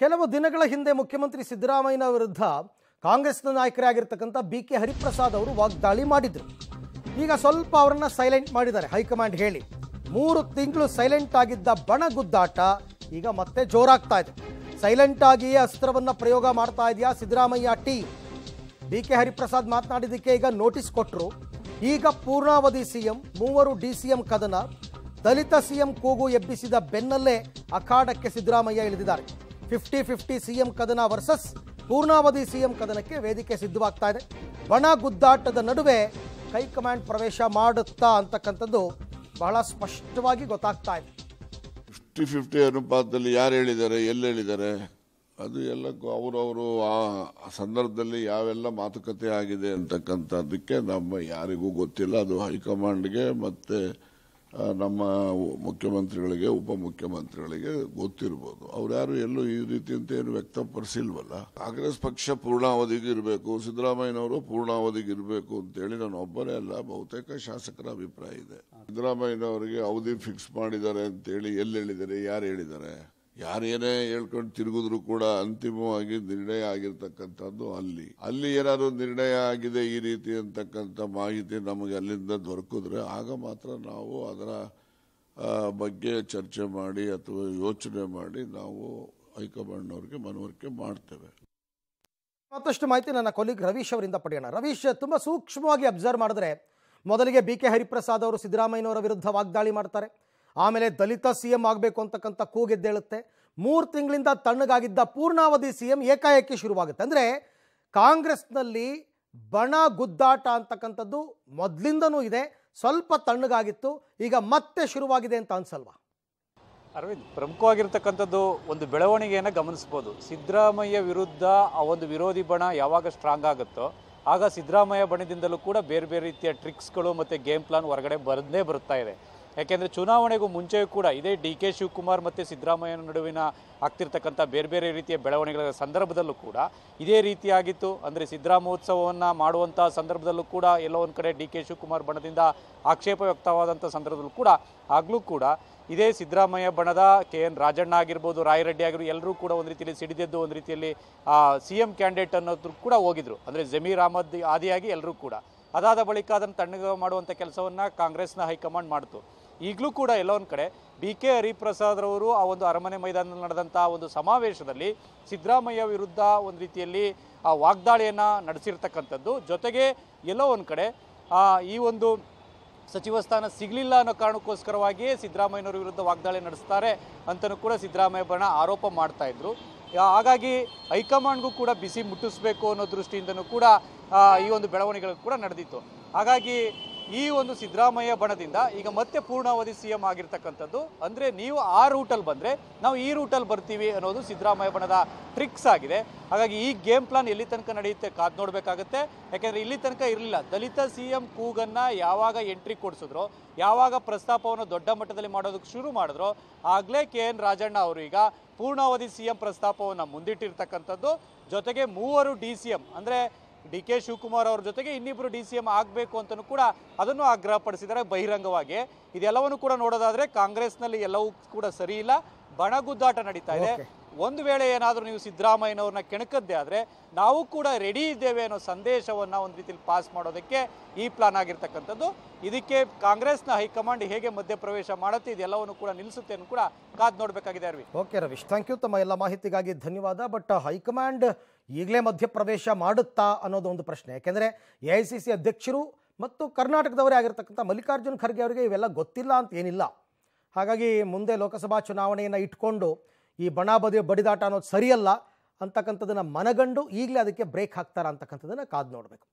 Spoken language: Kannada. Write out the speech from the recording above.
ಕೆಲವು ದಿನಗಳ ಹಿಂದೆ ಮುಖ್ಯಮಂತ್ರಿ ಸಿದ್ದರಾಮಯ್ಯನ ವಿರುದ್ಧ ಕಾಂಗ್ರೆಸ್ನ ನಾಯಕರಾಗಿರ್ತಕ್ಕಂಥ ಬಿ ಕೆ ಹರಿಪ್ರಸಾದ್ ಅವರು ವಾಗ್ದಾಳಿ ಮಾಡಿದರು ಈಗ ಸ್ವಲ್ಪ ಅವರನ್ನ ಸೈಲೆಂಟ್ ಮಾಡಿದ್ದಾರೆ ಹೈಕಮಾಂಡ್ ಹೇಳಿ ಮೂರು ತಿಂಗಳು ಸೈಲೆಂಟ್ ಆಗಿದ್ದ ಬಣ ಈಗ ಮತ್ತೆ ಜೋರಾಗ್ತಾ ಇದೆ ಸೈಲೆಂಟ್ ಆಗಿಯೇ ಅಸ್ತ್ರವನ್ನು ಪ್ರಯೋಗ ಮಾಡ್ತಾ ಇದೆಯಾ Siddaramaiah T B K Hariprasad ಮಾತನಾಡಿದ್ದಕ್ಕೆ ಈಗ ನೋಟಿಸ್ ಕೊಟ್ಟರು ಈಗ ಪೂರ್ಣಾವಧಿ ಸಿಎಂ ಮೂವರು ಡಿ ಸಿ ಕದನ ದಲಿತ ಸಿಎಂ ಕೂಗು ಎಬ್ಬಿಸಿದ ಬೆನ್ನಲ್ಲೇ ಅಖಾಡಕ್ಕೆ ಸಿದ್ದರಾಮಯ್ಯ ಇಳಿದಿದ್ದಾರೆ ಫಿಫ್ಟಿ ಫಿಫ್ಟಿ ಸಿಎಂ ಕದನ ವರ್ಸಸ್ ಪೂರ್ಣಾವಧಿ ಸಿಎಂ ಕದನಕ್ಕೆ ವೇದಿಕೆ ಸಿದ್ಧವಾಗ್ತಾ ಇದೆ ಬಣ ಗುದ್ದಾಟದ ನಡುವೆ ಹೈಕಮಾಂಡ್ ಪ್ರವೇಶ ಮಾಡುತ್ತಾ ಅಂತಕ್ಕಂಥದ್ದು ಬಹಳ ಸ್ಪಷ್ಟವಾಗಿ ಗೊತ್ತಾಗ್ತಾ ಇದೆ ಫಿಫ್ಟಿ ಫಿಫ್ಟಿ ಅನುಪಾತದಲ್ಲಿ ಯಾರು ಹೇಳಿದ್ದಾರೆ ಎಲ್ಲಿ ಹೇಳಿದ್ದಾರೆ ಅದು ಎಲ್ಲಕ್ಕೂ ಅವರವರು ಆ ಸಂದರ್ಭದಲ್ಲಿ ಯಾವೆಲ್ಲ ಮಾತುಕತೆ ಆಗಿದೆ ಅಂತಕ್ಕಂಥದ್ದಕ್ಕೆ ನಮ್ಮ ಯಾರಿಗೂ ಗೊತ್ತಿಲ್ಲ ಅದು ಹೈಕಮಾಂಡ್ಗೆ ಮತ್ತು ನಮ್ಮ ಮುಖ್ಯಮಂತ್ರಿಗಳಿಗೆ ಉಪಮುಖ್ಯಮಂತ್ರಿಗಳಿಗೆ ಗೊತ್ತಿರ್ಬೋದು ಅವ್ರು ಯಾರು ಎಲ್ಲೂ ಈ ರೀತಿ ಅಂತ ಏನು ವ್ಯಕ್ತಪಡಿಸಿಲ್ವಲ್ಲ ಕಾಂಗ್ರೆಸ್ ಪಕ್ಷ ಪೂರ್ಣಾವಧಿಗಿರಬೇಕು ಇರಬೇಕು ಸಿದ್ದರಾಮಯ್ಯನವರು ಪೂರ್ಣಾವಧಿಗಿರಬೇಕು ಅಂತೇಳಿ ನಾನು ಒಬ್ಬರೇ ಅಲ್ಲ ಬಹುತೇಕ ಶಾಸಕರ ಅಭಿಪ್ರಾಯ ಇದೆ ಸಿದ್ದರಾಮಯ್ಯನವರಿಗೆ ಅವಧಿ ಫಿಕ್ಸ್ ಮಾಡಿದ್ದಾರೆ ಅಂತೇಳಿ ಎಲ್ಲಿ ಹೇಳಿದ್ದಾರೆ ಯಾರು ಹೇಳಿದ್ದಾರೆ ಯಾರೇನೇ ಹೇಳ್ಕೊಂಡು ತಿರುಗಿದ್ರು ಕೂಡ ಅಂತಿಮವಾಗಿ ನಿರ್ಣಯ ಆಗಿರ್ತಕ್ಕಂಥದ್ದು ಅಲ್ಲಿ ಅಲ್ಲಿ ಏನಾದ್ರು ನಿರ್ಣಯ ಆಗಿದೆ ಈ ರೀತಿ ಅಂತಕ್ಕಂಥ ಮಾಹಿತಿ ನಮಗೆ ಅಲ್ಲಿಂದ ದೊರಕಿದ್ರೆ ಆಗ ಮಾತ್ರ ನಾವು ಅದರ ಬಗ್ಗೆ ಚರ್ಚೆ ಮಾಡಿ ಅಥವಾ ಯೋಚನೆ ಮಾಡಿ ನಾವು ಹೈಕಮಾಂಡ್ನವ್ರಿಗೆ ಮನವರಿಕೆ ಮಾಡ್ತೇವೆ ಮತ್ತಷ್ಟು ಮಾಹಿತಿ ನನ್ನ ಕೊಲಿಗ್ ರವೀಶ್ ಅವರಿಂದ ಪಡೆಯೋಣ ರವೀಶ್ ತುಂಬ ಸೂಕ್ಷ್ಮವಾಗಿ ಅಬ್ಸರ್ವ್ ಮಾಡಿದ್ರೆ ಮೊದಲಿಗೆ ಬಿ ಕೆ ಹರಿಪ್ರಸಾದ್ ಅವರು ಸಿದ್ದರಾಮಯ್ಯನವರ ವಿರುದ್ಧ ವಾಗ್ದಾಳಿ ಮಾಡ್ತಾರೆ ಆಮೇಲೆ ದಲಿತ ಸಿ ಎಂ ಆಗಬೇಕು ಅಂತಕ್ಕಂಥ ಕೂಗೆದ್ದೇಳುತ್ತೆ ಮೂರು ತಿಂಗಳಿಂದ ತಣ್ಣಗಾಗಿದ್ದ ಪೂರ್ಣಾವಧಿ ಸಿ ಎಂ ಏಕಾಏಕಿ ಶುರುವಾಗುತ್ತೆ ಅಂದರೆ ಕಾಂಗ್ರೆಸ್ನಲ್ಲಿ ಬಣ ಗುದ್ದಾಟ ಅಂತಕ್ಕಂಥದ್ದು ಮೊದಲಿಂದನೂ ಇದೆ ಸ್ವಲ್ಪ ತಣ್ಣಗಾಗಿತ್ತು ಈಗ ಮತ್ತೆ ಶುರುವಾಗಿದೆ ಅಂತ ಅನ್ಸಲ್ವಾ ಅರವಿಂದ್ ಪ್ರಮುಖವಾಗಿರ್ತಕ್ಕಂಥದ್ದು ಒಂದು ಬೆಳವಣಿಗೆಯನ್ನು ಗಮನಿಸ್ಬೋದು ಸಿದ್ದರಾಮಯ್ಯ ವಿರುದ್ಧ ಆ ಒಂದು ವಿರೋಧಿ ಬಣ ಯಾವಾಗ ಸ್ಟ್ರಾಂಗ್ ಆಗುತ್ತೋ ಆಗ ಸಿದ್ದರಾಮಯ್ಯ ಬಣದಿಂದಲೂ ಕೂಡ ಬೇರೆ ಬೇರೆ ರೀತಿಯ ಟ್ರಿಕ್ಸ್ಗಳು ಮತ್ತು ಗೇಮ್ ಪ್ಲಾನ್ ಹೊರಗಡೆ ಬರದೇ ಬರುತ್ತಾ ಇದೆ ಯಾಕೆಂದರೆ ಚುನಾವಣೆಗೂ ಮುಂಚೆಯೂ ಕೂಡ ಇದೇ ಡಿ ಕೆ ಶಿವಕುಮಾರ್ ಮತ್ತು ಸಿದ್ದರಾಮಯ್ಯ ನಡುವಿನ ಆಗ್ತಿರ್ತಕ್ಕಂಥ ಬೇರೆ ಬೇರೆ ರೀತಿಯ ಬೆಳವಣಿಗೆಗಳ ಸಂದರ್ಭದಲ್ಲೂ ಕೂಡ ಇದೇ ರೀತಿಯಾಗಿತ್ತು ಅಂದರೆ ಸಿದ್ದರಾಮೋತ್ಸವವನ್ನು ಮಾಡುವಂಥ ಸಂದರ್ಭದಲ್ಲೂ ಕೂಡ ಎಲ್ಲೋ ಒಂದು ಕಡೆ ಡಿ ಕೆ ಶಿವಕುಮಾರ್ ಬಣದಿಂದ ಆಕ್ಷೇಪ ವ್ಯಕ್ತವಾದಂಥ ಸಂದರ್ಭದಲ್ಲೂ ಕೂಡ ಆಗಲೂ ಕೂಡ ಇದೇ ಸಿದ್ದರಾಮಯ್ಯ ಬಣದ ಕೆ ಎನ್ ರಾಜಣ್ಣ ಆಗಿರ್ಬೋದು ರಾಯರೆಡ್ಡಿ ಆಗಿರ್ಬೋದು ಎಲ್ಲರೂ ಕೂಡ ಒಂದು ರೀತಿಯಲ್ಲಿ ಸಿಡಿದೆದ್ದು ಒಂದು ರೀತಿಯಲ್ಲಿ ಸಿ ಎಂ ಕ್ಯಾಂಡಿಡೇಟ್ ಅನ್ನೋದ್ರು ಕೂಡ ಹೋಗಿದ್ರು ಅಂದರೆ ಜಮೀರ್ ಅಹಮದ್ ಆದಿಯಾಗಿ ಎಲ್ಲರೂ ಕೂಡ ಅದಾದ ಬಳಿಕ ಅದನ್ನು ತಣ್ಣಗ ಮಾಡುವಂಥ ಕೆಲಸವನ್ನು ಕಾಂಗ್ರೆಸ್ನ ಹೈಕಮಾಂಡ್ ಮಾಡ್ತು ಈಗಲೂ ಕೂಡ ಎಲ್ಲೋ ಒಂದು ಕಡೆ ಬಿ ಕೆ ಹರಿಪ್ರಸಾದ್ರವರು ಆ ಒಂದು ಅರಮನೆ ಮೈದಾನದಲ್ಲಿ ನಡೆದಂಥ ಒಂದು ಸಮಾವೇಶದಲ್ಲಿ ಸಿದ್ದರಾಮಯ್ಯ ವಿರುದ್ಧ ಒಂದು ರೀತಿಯಲ್ಲಿ ಆ ವಾಗ್ದಾಳಿಯನ್ನು ನಡೆಸಿರ್ತಕ್ಕಂಥದ್ದು ಜೊತೆಗೆ ಎಲ್ಲೋ ಒಂದು ಕಡೆ ಈ ಒಂದು ಸಚಿವ ಸ್ಥಾನ ಸಿಗಲಿಲ್ಲ ಅನ್ನೋ ಕಾರಣಕ್ಕೋಸ್ಕರವಾಗಿಯೇ ಸಿದ್ದರಾಮಯ್ಯನವರ ವಿರುದ್ಧ ವಾಗ್ದಾಳಿ ನಡೆಸ್ತಾರೆ ಅಂತಲೂ ಕೂಡ ಸಿದ್ದರಾಮಯ್ಯ ಬಣ್ಣ ಆರೋಪ ಮಾಡ್ತಾ ಇದ್ರು ಹಾಗಾಗಿ ಹೈಕಮಾಂಡ್ಗೂ ಕೂಡ ಬಿಸಿ ಮುಟ್ಟಿಸ್ಬೇಕು ಅನ್ನೋ ದೃಷ್ಟಿಯಿಂದನೂ ಕೂಡ ಈ ಒಂದು ಬೆಳವಣಿಗೆಗಳು ಕೂಡ ನಡೆದಿತ್ತು ಹಾಗಾಗಿ ಈ ಒಂದು ಸಿದ್ದರಾಮಯ್ಯ ಬಣದಿಂದ ಈಗ ಮತ್ತೆ ಪೂರ್ಣಾವಧಿ ಸಿ ಎಂ ಆಗಿರ್ತಕ್ಕಂಥದ್ದು ಅಂದರೆ ನೀವು ಆ ರೂಟಲ್ಲಿ ಬಂದರೆ ನಾವು ಈ ರೂಟಲ್ಲಿ ಬರ್ತೀವಿ ಅನ್ನೋದು ಸಿದ್ದರಾಮಯ್ಯ ಬಣದ ಟ್ರಿಕ್ಸ್ ಆಗಿದೆ ಹಾಗಾಗಿ ಈ ಗೇಮ್ ಪ್ಲಾನ್ ಎಲ್ಲಿ ತನಕ ನಡೆಯುತ್ತೆ ಕಾದು ನೋಡಬೇಕಾಗುತ್ತೆ ಯಾಕೆಂದರೆ ಇಲ್ಲಿ ತನಕ ಇರಲಿಲ್ಲ ದಲಿತ ಸಿ ಎಂ ಕೂಗನ್ನು ಯಾವಾಗ ಎಂಟ್ರಿ ಕೊಡಿಸಿದ್ರು ಯಾವಾಗ ಪ್ರಸ್ತಾಪವನ್ನು ದೊಡ್ಡ ಮಟ್ಟದಲ್ಲಿ ಮಾಡೋದಕ್ಕೆ ಶುರು ಮಾಡಿದ್ರು ಆಗಲೇ ಕೆ ಎನ್ ರಾಜಣ್ಣ ಅವರು ಈಗ ಪೂರ್ಣಾವಧಿ ಸಿ ಎಂ ಪ್ರಸ್ತಾಪವನ್ನು ಮುಂದಿಟ್ಟಿರ್ತಕ್ಕಂಥದ್ದು ಜೊತೆಗೆ ಮೂವರು ಡಿ ಸಿ ಎಂ ಅಂದರೆ ಡಿ ಕೆ ಶಿವಕುಮಾರ್ ಅವ್ರ ಜೊತೆಗೆ ಇನ್ನಿಬ್ರು ಡಿ ಸಿ ಎಂ ಆಗಬೇಕು ಅಂತಲೂ ಕೂಡ ಅದನ್ನು ಆಗ್ರಹಪಡಿಸಿದ್ದಾರೆ ಬಹಿರಂಗವಾಗಿ ಇದೆಲ್ಲವನ್ನು ಕೂಡ ನೋಡೋದಾದರೆ ಕಾಂಗ್ರೆಸ್ನಲ್ಲಿ ಎಲ್ಲವೂ ಕೂಡ ಸರಿ ಇಲ್ಲ ಬಣಗುದ್ದಾಟ ನಡೀತಾ ಇದೆ ಒಂದು ವೇಳೆ ಏನಾದರೂ ನೀವು ಸಿದ್ದರಾಮಯ್ಯನವ್ರನ್ನ ಕೆಣಕದ್ದೇ ಆದರೆ ನಾವು ಕೂಡ ರೆಡಿ ಇದ್ದೇವೆ ಅನ್ನೋ ಸಂದೇಶವನ್ನು ಒಂದು ರೀತಿಯಲ್ಲಿ ಪಾಸ್ ಮಾಡೋದಕ್ಕೆ ಈ ಪ್ಲಾನ್ ಆಗಿರ್ತಕ್ಕಂಥದ್ದು ಇದಕ್ಕೆ ಕಾಂಗ್ರೆಸ್ನ ಹೈಕಮಾಂಡ್ ಹೇಗೆ ಮಧ್ಯಪ್ರವೇಶ ಮಾಡುತ್ತೆ ಇದೆಲ್ಲವನ್ನು ಕೂಡ ನಿಲ್ಲಿಸುತ್ತೆ ಅನ್ನೋ ಕೂಡ ಕಾದ್ ನೋಡಬೇಕಾಗಿದೆ Ravi okay Ravish thank you ತಮ್ಮ ಎಲ್ಲ ಮಾಹಿತಿಗಾಗಿ ಧನ್ಯವಾದ ಬಟ್ ಹೈಕಮಾಂಡ್ ಈಗಲೇ ಮಧ್ಯಪ್ರವೇಶ ಮಾಡುತ್ತಾ ಅನ್ನೋದು ಒಂದು ಪ್ರಶ್ನೆ ಯಾಕೆಂದರೆ ಎ ಐ ಸಿ ಸಿ ಅಧ್ಯಕ್ಷರು ಮತ್ತು ಕರ್ನಾಟಕದವರೇ ಆಗಿರ್ತಕ್ಕಂಥ ಮಲ್ಲಿಕಾರ್ಜುನ್ ಖರ್ಗೆ ಅವರಿಗೆ ಇವೆಲ್ಲ ಗೊತ್ತಿಲ್ಲ ಅಂತ ಏನಿಲ್ಲ ಹಾಗಾಗಿ ಮುಂದೆ ಲೋಕಸಭಾ ಚುನಾವಣೆಯನ್ನು ಇಟ್ಕೊಂಡು ಈ ಬಣ ಬಡಿದಾಟ ಅನ್ನೋದು ಸರಿಯಲ್ಲ ಅಂತಕ್ಕಂಥದ್ದನ್ನು ಮನಗಂಡು ಈಗಲೇ ಅದಕ್ಕೆ ಬ್ರೇಕ್ ಹಾಕ್ತಾರ ಅಂತಕ್ಕಂಥದ್ದನ್ನು ಕಾದು ನೋಡಬೇಕು